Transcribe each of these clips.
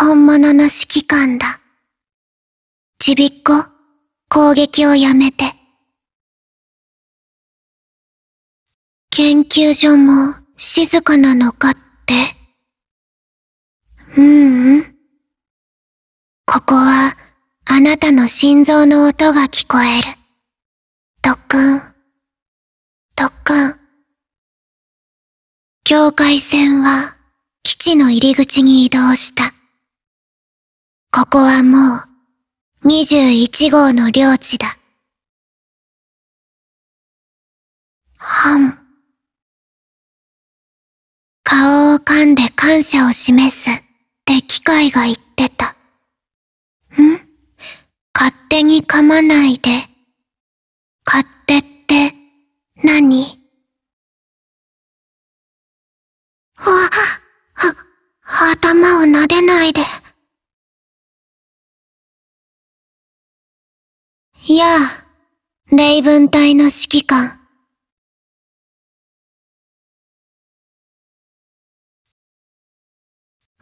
本物の指揮官だ。ちびっこ、攻撃をやめて。研究所も静かなのかって。ううん。ここは、あなたの心臓の音が聞こえる。特訓。特訓。境界線は、基地の入り口に移動した。ここはもう、21号の領地だ。本。顔を噛んで感謝を示すって機械が言ってた。ん勝手に噛まないで。勝手って何、何は、は、頭を撫でないで。やあ、レイブン隊の指揮官。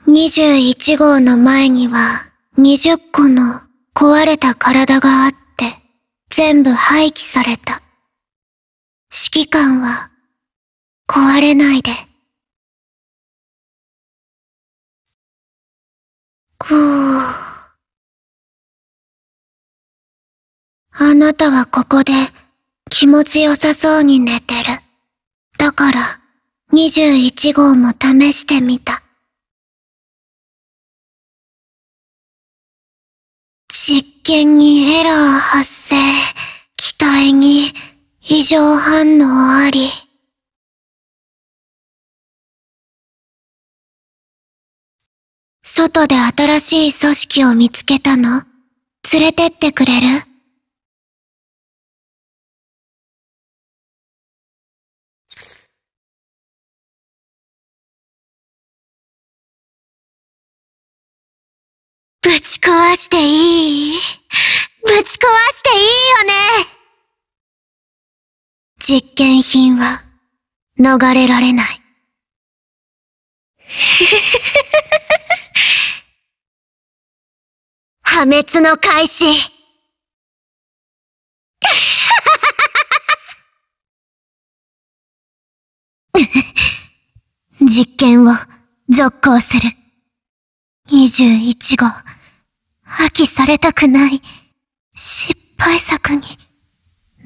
21号の前には20個の壊れた体があって全部廃棄された。指揮官は壊れないで。こう。あなたはここで気持ちよさそうに寝てる。だから21号も試してみた。実験にエラー発生、機体に異常反応あり。外で新しい組織を見つけたの連れてってくれるぶち壊していいぶち壊していいよね実験品は逃れられない。破滅の開始。実験を続行する。21号。破棄されたくない、失敗作に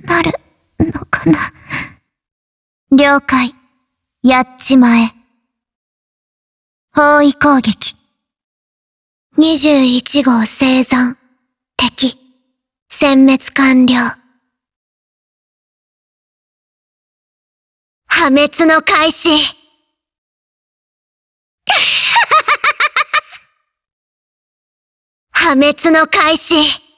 なるのかな。了解。やっちまえ。包囲攻撃。21号生存。敵。殲滅完了。破滅の開始破滅の開始